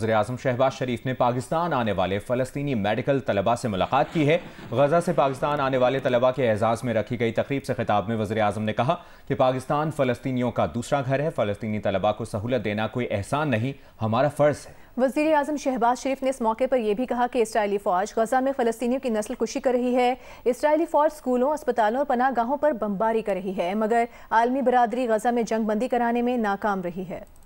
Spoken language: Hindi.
वजर अजम शहबाज शरीफ ने पाकिस्तान आने वाले फ़लस्तनी मेडिकल तलबा से मुलाकात की है गजा से पाकिस्तान आने वाले तलबा के एजाज़ में रखी गई तकरीब से खिताब में वजे अजम ने कहा कि पाकिस्तान फ़लस्तियों का दूसरा घर है फ़लस्तनी तलबा को सहूलत देना कोई एहसान नहीं हमारा फ़र्ज़ है वजीर अजम शहबाज शरीफ ने इस मौके पर यह भी कहा कि इसराइली फ़ौज गजा में फ़लस्तियों की नस्ल कुशी कर रही है इसराइली फ़ौज स्कूलों अस्पतालों और पनाह गाहों पर बमबारी कर रही है मगर आलमी बरदरी गजा में जंग बंदी कराने में नाकाम रही है